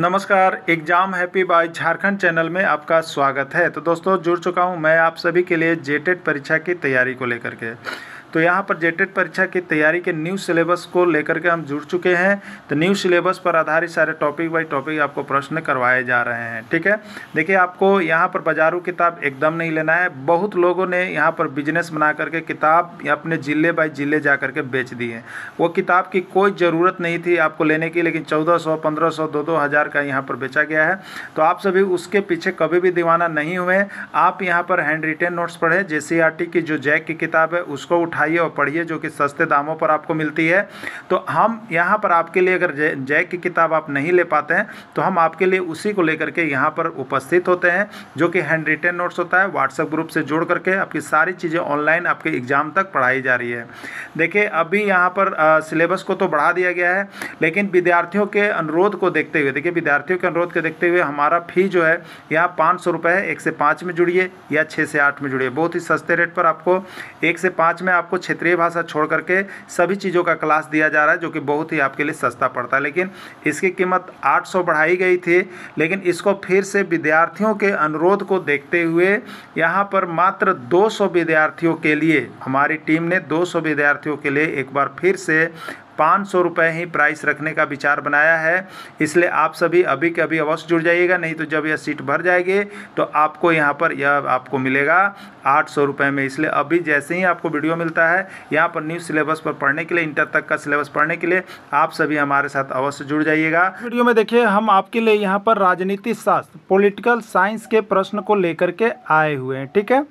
नमस्कार exam happy by Jharkhand channel में आपका स्वागत है तो दोस्तों जुड़ चुका हूँ मैं आप सभी के लिए जेटेड e परीक्षा की तैयारी को लेकर के तो यहाँ पर जेटेड e परीक्षा की तैयारी के न्यू सिलेबस को लेकर के हम जुड़ चुके हैं तो न्यू सिलेबस पर आधारित सारे टॉपिक बाई टॉपिक आपको प्रश्न करवाए जा रहे हैं ठीक है देखिए आपको यहाँ पर बाजारू किताब एकदम नहीं लेना है बहुत लोगों ने यहाँ पर बिजनेस बना करके किताब अपने ज़िले बाई ज़िले जा करके बेच दी है वो किताब की कोई ज़रूरत नहीं थी आपको लेने की लेकिन चौदह सौ पंद्रह सौ दो दो हज़ार का यहाँ पर बेचा गया है तो आप सभी उसके पीछे कभी भी दीवाना नहीं हुए आप यहाँ पर हैंड रिटेन नोट्स पढ़े जे की जो जैक की किताब है उसको उठा उठाइए और पढ़िए जो कि सस्ते दामों पर आपको मिलती है तो हम यहाँ पर आपके लिए अगर जय जय की किताब आप नहीं ले पाते हैं तो हम आपके लिए उसी को लेकर के यहाँ पर उपस्थित होते हैं जो कि हैंड रिटेन नोट्स होता है व्हाट्सएप ग्रुप से जोड़ करके आपकी सारी चीज़ें ऑनलाइन आपके एग्ज़ाम तक पढ़ाई जा रही है देखिए अभी यहाँ पर सिलेबस को तो बढ़ा दिया गया है लेकिन विद्यार्थियों के अनुरोध को देखते हुए देखिए विद्यार्थियों के अनुरोध को देखते हुए हमारा फ़ी जो है यहाँ पाँच सौ रुपये है एक से पाँच में जुड़िए या छः से आठ में जुड़िए बहुत ही सस्ते रेट पर आपको एक से पाँच में आप आपको क्षेत्रीय भाषा छोड़ करके सभी चीज़ों का क्लास दिया जा रहा है जो कि बहुत ही आपके लिए सस्ता पड़ता है लेकिन इसकी कीमत 800 बढ़ाई गई थी लेकिन इसको फिर से विद्यार्थियों के अनुरोध को देखते हुए यहाँ पर मात्र 200 विद्यार्थियों के लिए हमारी टीम ने 200 विद्यार्थियों के लिए एक बार फिर से पाँच सौ रुपये ही प्राइस रखने का विचार बनाया है इसलिए आप सभी अभी के अभी अवश्य जुड़ जाइएगा नहीं तो जब यह सीट भर जाएगी तो आपको यहाँ पर यह आपको मिलेगा आठ सौ रुपये में इसलिए अभी जैसे ही आपको वीडियो मिलता है यहाँ पर न्यू सिलेबस पर पढ़ने के लिए इंटर तक का सिलेबस पढ़ने के लिए आप सभी हमारे साथ अवश्य जुड़ जाइएगा वीडियो में देखिए हम आपके लिए यहाँ पर राजनीति शास्त्र पोलिटिकल साइंस के प्रश्न को लेकर के आए हुए हैं ठीक है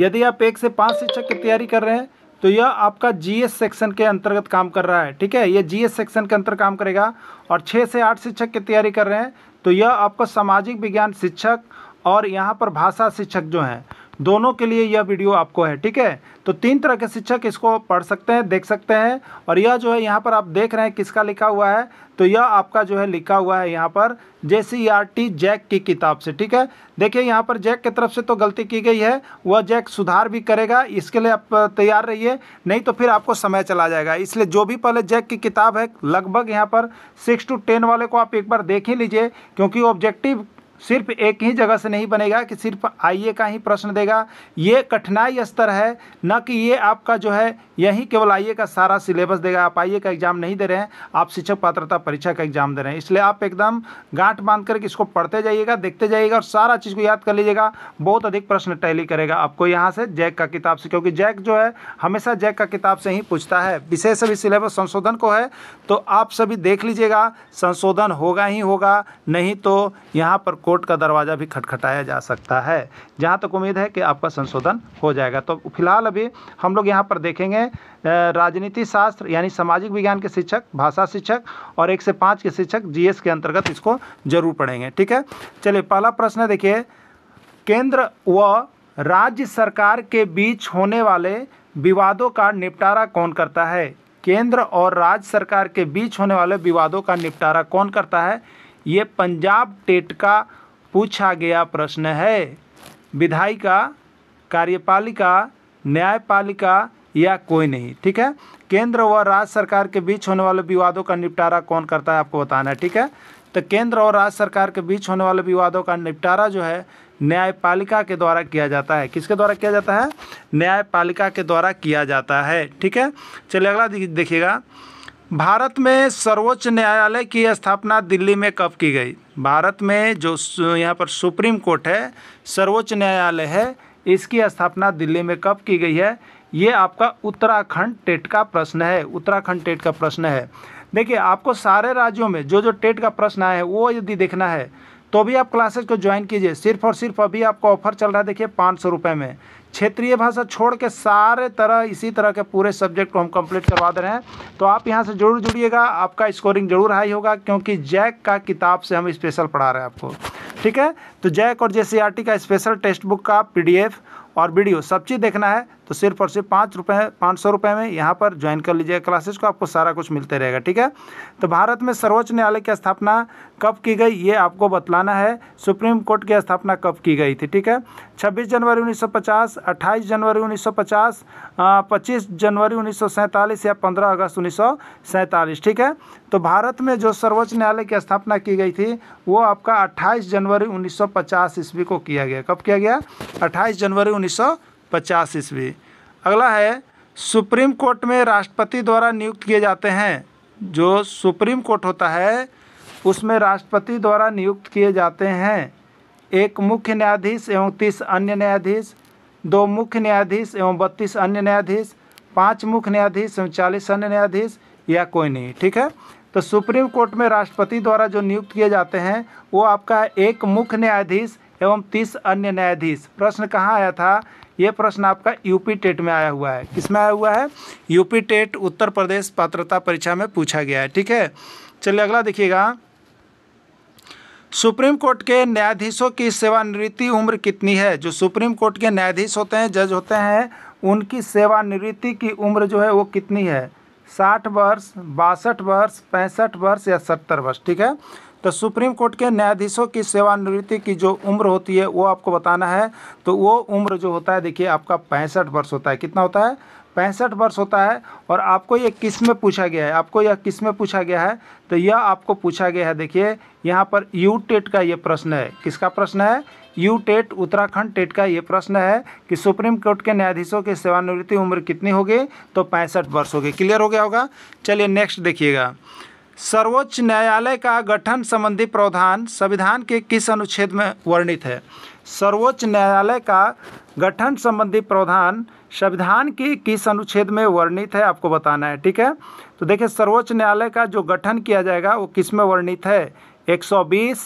यदि आप एक से पाँच शिक्षक की तैयारी कर रहे हैं तो यह आपका जीएस सेक्शन के अंतर्गत काम कर रहा है ठीक है यह जीएस सेक्शन के अंतर्गत काम करेगा और छः से आठ शिक्षक की तैयारी कर रहे हैं तो यह आपका सामाजिक विज्ञान शिक्षक और यहाँ पर भाषा शिक्षक जो हैं दोनों के लिए यह वीडियो आपको है ठीक है तो तीन तरह के शिक्षक इसको पढ़ सकते हैं देख सकते हैं और यह जो है यहाँ पर आप देख रहे हैं किसका लिखा हुआ है तो यह आपका जो है लिखा हुआ है यहाँ पर J C R T JAC की किताब से ठीक है देखिए यहाँ पर जैक की तरफ से तो गलती की गई है वह जैक सुधार भी करेगा इसके लिए आप तैयार रहिए नहीं तो फिर आपको समय चला जाएगा इसलिए जो भी पहले जैक की किताब है लगभग यहाँ पर सिक्स टू टेन वाले को आप एक बार देख ही लीजिए क्योंकि ऑब्जेक्टिव सिर्फ एक ही जगह से नहीं बनेगा कि सिर्फ आइए का ही प्रश्न देगा ये कठिनाई स्तर है न कि ये आपका जो है यही केवल आइए का सारा सिलेबस देगा आप आइए का एग्ज़ाम नहीं दे रहे हैं आप शिक्षक पात्रता परीक्षा का एग्ज़ाम दे रहे हैं इसलिए आप एकदम गांठ बांध करके इसको पढ़ते जाइएगा देखते जाइएगा और सारा चीज़ को याद कर लीजिएगा बहुत अधिक प्रश्न टैली करेगा आपको यहाँ से जैक का किताब से क्योंकि जैक जो है हमेशा जैक का किताब से ही पूछता है विशेष अभी सिलेबस संशोधन को है तो आप सभी देख लीजिएगा संशोधन होगा ही होगा नहीं तो यहाँ पर कोर्ट का दरवाज़ा भी खटखटाया जा सकता है जहाँ तक उम्मीद है कि आपका संशोधन हो जाएगा तो फिलहाल अभी हम लोग यहाँ पर देखेंगे राजनीति शास्त्र यानी सामाजिक विज्ञान के शिक्षक भाषा शिक्षक और एक से पाँच के शिक्षक जी के अंतर्गत इसको जरूर पढ़ेंगे ठीक है चलिए पहला प्रश्न देखिए केंद्र व राज्य सरकार के बीच होने वाले विवादों का निपटारा कौन करता है केंद्र और राज्य सरकार के बीच होने वाले विवादों का निपटारा कौन करता है ये पंजाब टेट का पूछा गया प्रश्न है विधायिका कार्यपालिका न्यायपालिका या कोई नहीं ठीक है केंद्र व राज्य सरकार के बीच होने वाले विवादों का निपटारा कौन करता है आपको बताना है ठीक है तो केंद्र और राज्य सरकार के बीच होने वाले विवादों का निपटारा जो है न्यायपालिका के द्वारा किया जाता है किसके द्वारा किया जाता है न्यायपालिका के द्वारा किया जाता है ठीक है चलिए अगला देखिएगा भारत में सर्वोच्च न्यायालय की स्थापना दिल्ली में कब की गई भारत में जो यहाँ पर सुप्रीम कोर्ट है सर्वोच्च न्यायालय है इसकी स्थापना दिल्ली में कब की गई है ये आपका उत्तराखंड टेट का प्रश्न है उत्तराखंड टेट का प्रश्न है देखिए आपको सारे राज्यों में जो जो टेट का प्रश्न आया है वो यदि देखना है तो भी आप क्लासेज को ज्वाइन कीजिए सिर्फ और सिर्फ अभी आपका ऑफर चल रहा है देखिए पाँच सौ रुपये में क्षेत्रीय भाषा छोड़ के सारे तरह इसी तरह के पूरे सब्जेक्ट को हम कंप्लीट करवा दे रहे हैं तो आप यहाँ से जरूर जुड़िएगा आपका स्कोरिंग जरूर हाई होगा क्योंकि जैक का किताब से हम स्पेशल पढ़ा रहे हैं आपको ठीक है तो जैक और जे का स्पेशल टेक्स्ट बुक का पी और वीडियो सब चीज़ देखना है तो सिर्फ और सिर्फ पाँच रुपये पाँच सौ रुपये में यहाँ पर ज्वाइन कर लीजिए क्लासेस को आपको सारा कुछ मिलते रहेगा ठीक है तो भारत में सर्वोच्च न्यायालय की स्थापना कब की गई ये आपको बतलाना है सुप्रीम कोर्ट की स्थापना कब की गई थी ठीक है छब्बीस जनवरी उन्नीस सौ पचास अट्ठाईस जनवरी उन्नीस सौ पचास पच्चीस जनवरी उन्नीस सौ सैंतालीस या पंद्रह अगस्त उन्नीस सौ सैंतालीस ठीक है तो भारत में जो सर्वोच्च न्यायालय की स्थापना की गई थी वो आपका अट्ठाईस जनवरी उन्नीस सौ पचास ईस्वी को किया गया कब किया गया अट्ठाईस जनवरी उन्नीस 1950 ईस्वी अगला है सुप्रीम कोर्ट में राष्ट्रपति द्वारा नियुक्त किए जाते हैं जो सुप्रीम कोर्ट होता है उसमें राष्ट्रपति द्वारा नियुक्त किए जाते हैं एक मुख्य न्यायाधीश एवं तीस अन्य न्यायाधीश दो मुख्य न्यायाधीश एवं बत्तीस अन्य न्यायाधीश पांच मुख्य न्यायाधीश एवं चालीस अन्य न्यायाधीश या कोई नहीं ठीक है तो सुप्रीम कोर्ट में राष्ट्रपति द्वारा जो नियुक्त किए जाते हैं वो आपका एक मुख्य न्यायाधीश एवं तीस अन्य न्यायाधीश प्रश्न कहाँ आया था ये प्रश्न आपका यूपी टेट में आया हुआ है किसमें आया हुआ है यूपी टेट उत्तर प्रदेश पात्रता परीक्षा में पूछा गया है ठीक है चलिए अगला देखिएगा सुप्रीम कोर्ट के न्यायाधीशों की सेवानिवृत्ति उम्र कितनी है जो सुप्रीम कोर्ट के न्यायाधीश होते हैं जज होते हैं उनकी सेवानिवृत्ति की उम्र जो है वो कितनी है साठ वर्ष बासठ वर्ष पैंसठ वर्ष या सत्तर वर्ष ठीक है तो सुप्रीम कोर्ट के न्यायाधीशों की सेवानिवृत्ति की जो उम्र होती है वो आपको बताना है तो वो उम्र जो होता है देखिए आपका पैंसठ वर्ष होता है कितना होता है पैंसठ वर्ष होता है और आपको ये किस में पूछा गया है आपको यह किस में पूछा गया है तो यह आपको पूछा गया है देखिए यहाँ पर यू टेट का ये प्रश्न है किसका प्रश्न है यू टेट उत्तराखंड टेट का ये प्रश्न है कि सुप्रीम कोर्ट के न्यायाधीशों की सेवानिवृत्ति उम्र कितनी होगी तो पैंसठ वर्ष होगी क्लियर हो गया होगा चलिए नेक्स्ट देखिएगा सर्वोच्च न्यायालय का गठन संबंधी प्रावधान संविधान के किस अनुच्छेद में वर्णित है सर्वोच्च न्यायालय का गठन संबंधी प्रावधान संविधान के किस अनुच्छेद में वर्णित है आपको बताना है ठीक है तो देखिए सर्वोच्च न्यायालय का जो गठन किया जाएगा वो किस में वर्णित है 120,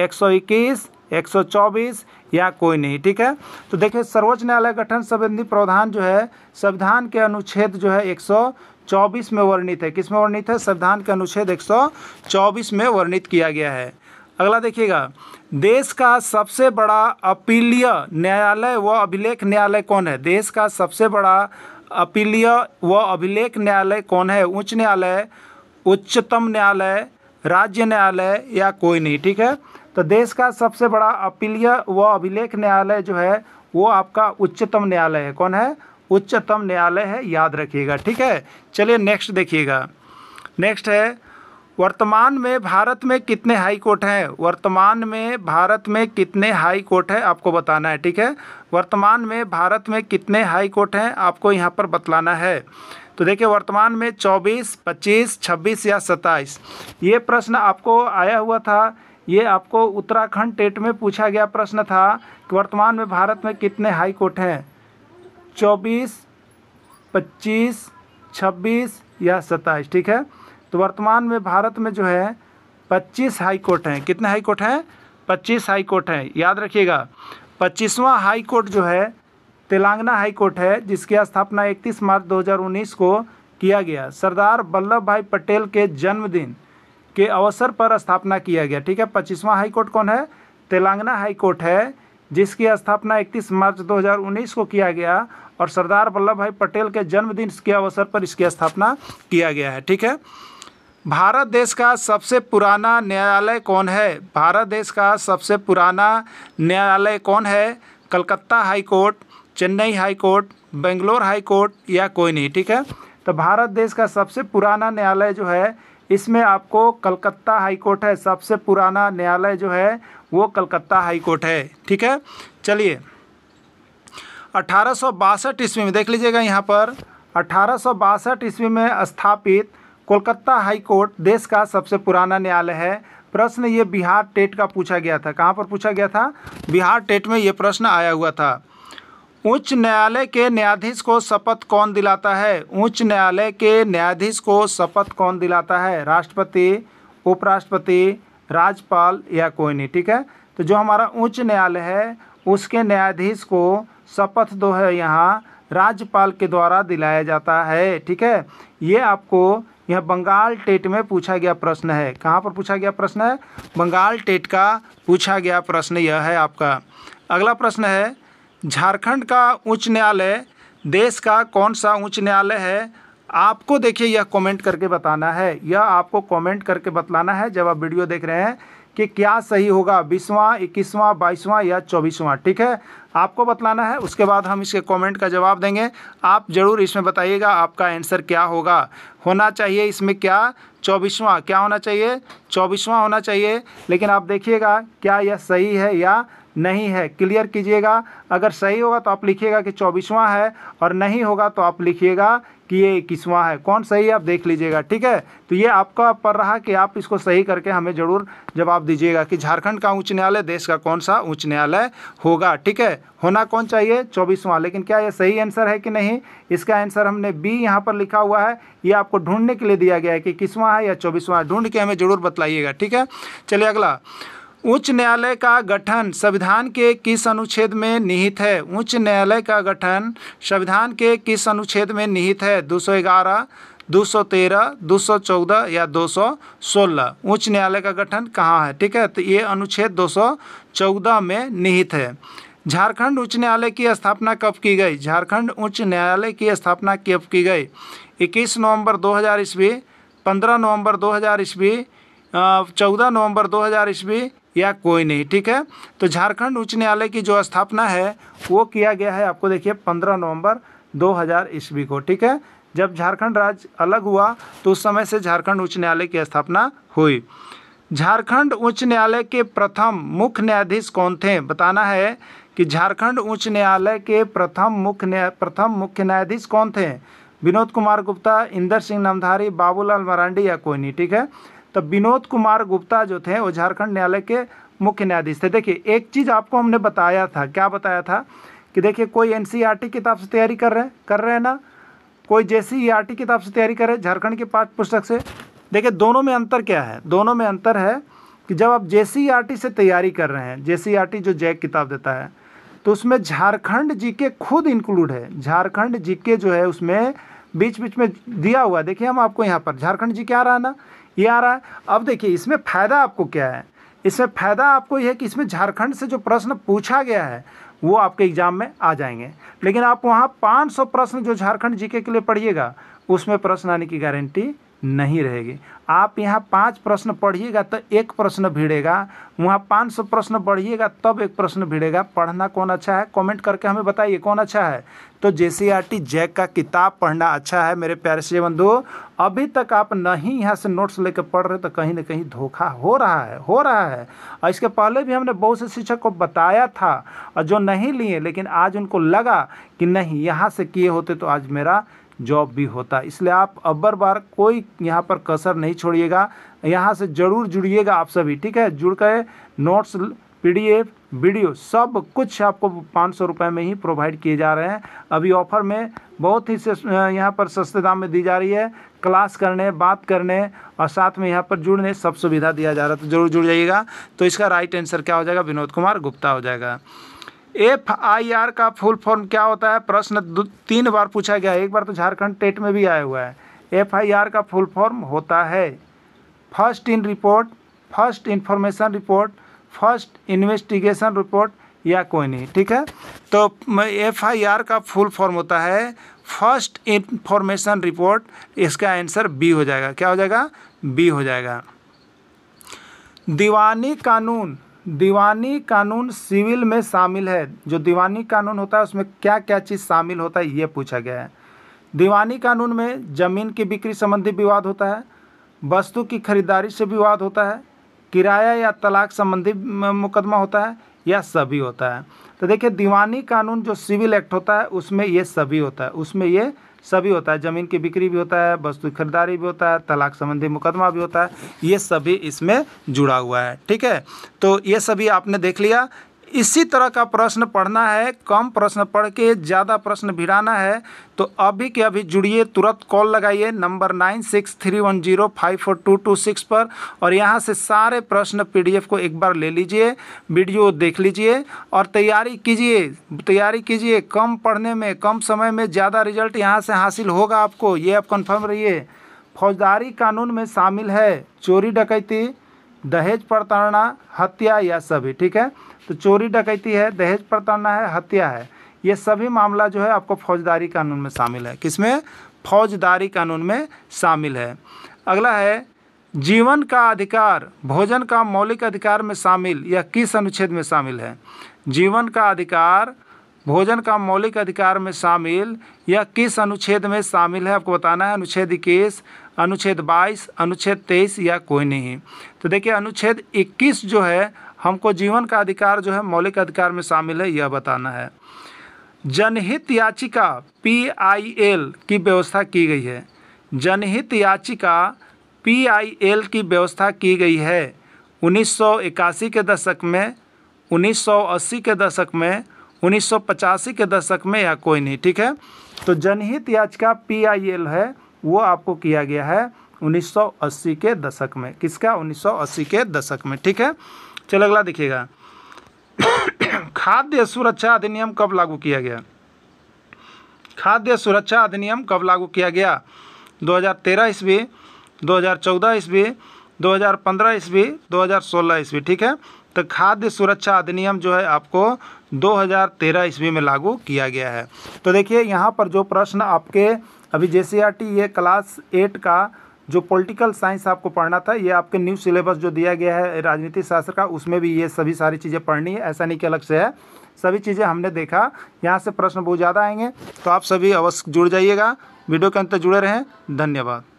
121, 124 या कोई नहीं ठीक है तो देखिए सर्वोच्च न्यायालय गठन संबंधी प्रावधान जो है संविधान के अनुच्छेद जो है एक चौबीस में वर्णित है किसमें वर्णित है संविधान के अनुच्छेद एक सौ चौबीस में वर्णित किया गया है अगला देखिएगा देश का सबसे बड़ा अपीलीय न्यायालय व अभिलेख न्यायालय कौन है देश का सबसे बड़ा अपीलीय व अभिलेख न्यायालय कौन है उच्च न्यायालय उच्चतम न्यायालय राज्य न्यायालय या कोई नहीं ठीक है तो देश का सबसे बड़ा अपीलीय व अभिलेख न्यायालय जो है वो आपका उच्चतम न्यायालय है कौन है उच्चतम न्यायालय है याद रखिएगा ठीक है चलिए नेक्स्ट देखिएगा नेक्स्ट है वर्तमान में भारत में कितने हाई कोर्ट हैं वर्तमान में भारत में कितने हाई कोर्ट हैं आपको बताना है ठीक है वर्तमान में भारत में कितने हाई कोर्ट हैं आपको यहाँ पर बतलाना है तो देखिए वर्तमान में 24, 25, 26 या 27 ये प्रश्न आपको आया हुआ था ये आपको उत्तराखंड टेट में पूछा गया प्रश्न था कि वर्तमान में भारत में कितने हाई कोर्ट हैं चौबीस पच्चीस छब्बीस या सत्ताईस ठीक है तो वर्तमान में भारत में जो है पच्चीस हाई कोर्ट हैं कितने हाई कोर्ट हैं पच्चीस हाई कोर्ट हैं याद रखिएगा पच्चीसवां हाई कोर्ट जो है तेलंगाना हाई कोर्ट है जिसकी स्थापना 31 मार्च 2019 को किया गया सरदार वल्लभ भाई पटेल के जन्मदिन के अवसर पर स्थापना किया गया ठीक है पच्चीसवां हाई कोर्ट कौन है तेलंगाना हाई कोर्ट है जिसकी स्थापना 31 मार्च 2019 को किया गया और सरदार वल्लभ भाई पटेल के जन्मदिन के अवसर पर इसकी स्थापना किया गया है ठीक है भारत देश का सबसे पुराना न्यायालय कौन है भारत देश का सबसे पुराना न्यायालय कौन है Calcutta high court Chennai high court Bangalore high court या कोई नहीं ठीक है तो भारत देश का सबसे पुराना न्यायालय जो है इसमें आपको कलकत्ता हाई कोर्ट है सबसे पुराना न्यायालय जो है वो कलकत्ता हाई कोर्ट है ठीक है चलिए अठारह सौ बासठ ईस्वी में देख लीजिएगा यहाँ पर अठारह सौ बासठ ईस्वी में स्थापित कोलकाता हाई कोर्ट देश का सबसे पुराना न्यायालय है प्रश्न ये बिहार टेट का पूछा गया था कहाँ पर पूछा गया था बिहार टेट में ये प्रश्न आया हुआ था उच्च न्यायालय के न्यायाधीश को शपथ कौन दिलाता है उच्च न्यायालय के न्यायाधीश को शपथ कौन दिलाता है राष्ट्रपति उपराष्ट्रपति राज्यपाल या कोई नहीं ठीक है तो जो हमारा उच्च न्यायालय है उसके न्यायाधीश को शपथ दो है यहाँ राज्यपाल के द्वारा दिलाया जाता है ठीक है ये आपको यह बंगाल टेट में पूछा गया प्रश्न है कहाँ पर पूछा गया प्रश्न है बंगाल टेट का पूछा गया प्रश्न यह है आपका अगला प्रश्न है झारखंड का उच्च न्यायालय देश का कौन सा उच्च न्यायालय है आपको देखिए यह कमेंट करके बताना है यह आपको कमेंट करके बतलाना है जब आप वीडियो देख रहे हैं कि क्या सही होगा बीसवां इक्कीसवां बाईसवां या चौबीसवां ठीक है आपको बतलाना है उसके बाद हम इसके कमेंट का जवाब देंगे आप ज़रूर इसमें बताइएगा आपका आंसर क्या होगा होना चाहिए इसमें क्या चौबीसवां क्या होना चाहिए चौबीसवां होना चाहिए लेकिन आप देखिएगा क्या यह सही है या नहीं है क्लियर कीजिएगा अगर सही होगा तो आप लिखिएगा कि चौबीसवां है और नहीं होगा तो आप लिखिएगा कि ये इक्कीसवां है कौन सही है आप देख लीजिएगा ठीक है तो ये आपका पर रहा कि आप इसको सही करके हमें ज़रूर जवाब दीजिएगा कि झारखंड का उच्च न्यायालय देश का कौन सा उच्च न्यायालय होगा ठीक है होना कौन चाहिए चौबीसवां लेकिन क्या ये सही आंसर है कि नहीं इसका आंसर हमने बी यहाँ पर लिखा हुआ है ये आपको ढूंढने के लिए दिया गया है कि किसवां है या चौबीसवां ढूंढ के हमें ज़रूर बतलाइएगा ठीक है चलिए अगला उच्च न्यायालय का गठन संविधान के किस अनुच्छेद में निहित है उच्च न्यायालय का गठन संविधान के किस अनुच्छेद में निहित है दो सौ ग्यारह दो सौ तेरह दो सौ चौदह या दो सौ सोलह उच्च न्यायालय का गठन कहाँ है ठीक है तो ये अनुच्छेद दो सौ चौदह में निहित है झारखंड उच्च न्यायालय की स्थापना कब की गई झारखंड उच्च न्यायालय की स्थापना कब की गई इक्कीस नवम्बर दो हज़ार ईस्वी पंद्रह नवम्बर दो हज़ार ईस्वी चौदह नवंबर 2000 हज़ार ईस्वी या कोई नहीं ठीक है तो झारखंड उच्च न्यायालय की जो स्थापना है वो किया गया है आपको देखिए पंद्रह नवंबर 2000 ईस्वी को ठीक है जब झारखंड राज्य अलग हुआ तो उस समय से झारखंड उच्च न्यायालय की स्थापना हुई झारखंड उच्च न्यायालय के प्रथम मुख्य न्यायाधीश कौन थे बताना है कि झारखंड उच्च न्यायालय के प्रथम मुख्य न्याय प्रथम मुख्य न्यायाधीश कौन थे विनोद कुमार गुप्ता इंदर सिंह नमधारी बाबूलाल मरांडी या कोई नहीं ठीक है तो विनोद कुमार गुप्ता जो थे वो झारखंड न्यायालय के मुख्य न्यायाधीश थे देखिए एक चीज़ आपको हमने बताया था क्या बताया था कि देखिए कोई एन e किताब से तैयारी कर रहे हैं कर रहे हैं ना कोई जे e किताब से तैयारी कर रहे झारखंड के पाठ पुस्तक से देखिए दोनों में अंतर क्या है दोनों में अंतर है कि जब आप जे e से तैयारी कर रहे हैं जे जो जैक किताब देता है तो उसमें झारखंड जीके खुद इंक्लूड है झारखंड जीके जो है उसमें बीच बीच में दिया हुआ देखिए हम आपको यहाँ पर झारखंड जी क्या रहा ना ये आ रहा है अब देखिए इसमें फ़ायदा आपको क्या है इसमें फ़ायदा आपको यह है कि इसमें झारखंड से जो प्रश्न पूछा गया है वो आपके एग्ज़ाम में आ जाएंगे लेकिन आप वहाँ 500 प्रश्न जो झारखंड जीके के लिए पढ़िएगा उसमें प्रश्न आने की गारंटी नहीं रहेगी आप यहाँ पाँच प्रश्न पढ़िएगा तो एक प्रश्न भिड़ेगा वहाँ पाँच सौ प्रश्न पढ़िएगा तब एक प्रश्न भिड़ेगा पढ़ना कौन अच्छा है कमेंट करके हमें बताइए कौन अच्छा है तो J C R T JAC का किताब पढ़ना अच्छा है मेरे प्यारे से बंधु अभी तक आप नहीं यहाँ से नोट्स लेकर पढ़ रहे तो कहीं ना कहीं धोखा हो रहा है हो रहा है और इसके पहले भी हमने बहुत से शिक्षक को बताया था और जो नहीं लिए लेकिन आज उनको लगा कि नहीं यहाँ से किए होते तो आज मेरा जॉब भी होता है इसलिए आप अब्बर बार कोई यहाँ पर कसर नहीं छोड़िएगा यहाँ से ज़रूर जुड़िएगा आप सभी ठीक है जुड़ कर नोट्स पीडीएफ वीडियो सब कुछ आपको पाँच सौ रुपये में ही प्रोवाइड किए जा रहे हैं अभी ऑफर में बहुत ही यहाँ पर सस्ते दाम में दी जा रही है क्लास करने बात करने और साथ में यहाँ पर जुड़ने सब सुविधा दिया जा रहा है तो जरूर जुड़ जाइएगा तो इसका राइट आंसर क्या हो जाएगा विनोद कुमार गुप्ता हो जाएगा एफ आई आर का फुल फॉर्म क्या होता है प्रश्न तीन बार पूछा गया है एक बार तो झारखंड टेट में भी आया हुआ है एफ आई आर का फुल फॉर्म होता है first in report first information report first investigation report या कोई नहीं ठीक है तो एफ आई आर का फुल फॉर्म होता है फर्स्ट इन्फॉर्मेशन रिपोर्ट इसका आंसर बी हो जाएगा क्या हो जाएगा बी हो जाएगा दीवानी कानून दीवानी कानून सिविल में शामिल है जो दीवानी कानून होता है उसमें क्या क्या चीज़ शामिल होता है ये पूछा गया है दीवानी कानून में ज़मीन की बिक्री संबंधी विवाद होता है वस्तु की खरीदारी से विवाद होता है किराया या तलाक संबंधी मुकदमा होता है या सभी होता है तो देखिए दीवानी कानून जो सिविल एक्ट होता है उसमें ये सभी होता है उसमें ये सभी होता है ज़मीन की बिक्री भी होता है वस्तु खरीदारी भी होता है तलाक संबंधी मुकदमा भी होता है ये सभी इसमें जुड़ा हुआ है ठीक है तो ये सभी आपने देख लिया इसी तरह का प्रश्न पढ़ना है कम प्रश्न पढ़ के ज़्यादा प्रश्न भिड़ाना है तो अभी के अभी जुड़िए तुरंत कॉल लगाइए number nine six three one zero five four two two six पर और यहाँ से सारे प्रश्न पीडीएफ को एक बार ले लीजिए वीडियो देख लीजिए और तैयारी कीजिए तैयारी कीजिए कम पढ़ने में कम समय में ज़्यादा रिजल्ट यहाँ से हासिल होगा आपको ये आप कन्फर्म रहिए फौजदारी कानून में शामिल है चोरी डकैती दहेज प्रताड़ना हत्या यह सभी ठीक है तो चोरी डकैती है दहेज प्रताड़ना है हत्या है ये सभी मामला जो है आपको फौजदारी कानून में शामिल है किसमें फौजदारी कानून में शामिल है अगला है जीवन का अधिकार भोजन का मौलिक अधिकार में शामिल या किस अनुच्छेद में शामिल है जीवन का अधिकार भोजन का मौलिक अधिकार में शामिल या किस अनुच्छेद में शामिल है आपको बताना है अनुच्छेद इक्कीस अनुच्छेद बाईस अनुच्छेद तेईस या कोई नहीं तो देखिए अनुच्छेद इक्कीस जो है हमको जीवन का अधिकार जो है मौलिक अधिकार में शामिल है यह बताना है जनहित याचिका पी आई एल की व्यवस्था की गई है जनहित याचिका पी आई एल की व्यवस्था की गई है 1981 के दशक में 1980 के दशक में 1985 के दशक में या कोई नहीं ठीक है तो जनहित याचिका पी आई एल है वो आपको किया गया है 1980 के दशक में किसका 1980 के दशक में ठीक है चलो अगला देखिएगा खाद्य सुरक्षा अधिनियम कब लागू किया गया खाद्य सुरक्षा अधिनियम कब लागू किया गया 2013 ईस्वी 2014 ईस्वी 2015 ईस्वी 2016 ईस्वी ठीक है तो खाद्य सुरक्षा अधिनियम जो है आपको 2013 ईस्वी में लागू किया गया है तो देखिए यहाँ पर जो प्रश्न आपके अभी जे ये क्लास एट का जो पॉलिटिकल साइंस आपको पढ़ना था ये आपके न्यू सिलेबस जो दिया गया है राजनीति शास्त्र का उसमें भी ये सभी सारी चीज़ें पढ़नी है ऐसा नहीं कि अलग से है सभी चीज़ें हमने देखा यहाँ से प्रश्न बहुत ज़्यादा आएंगे तो आप सभी अवश्य जुड़ जाइएगा वीडियो के अंत जुड़े रहें धन्यवाद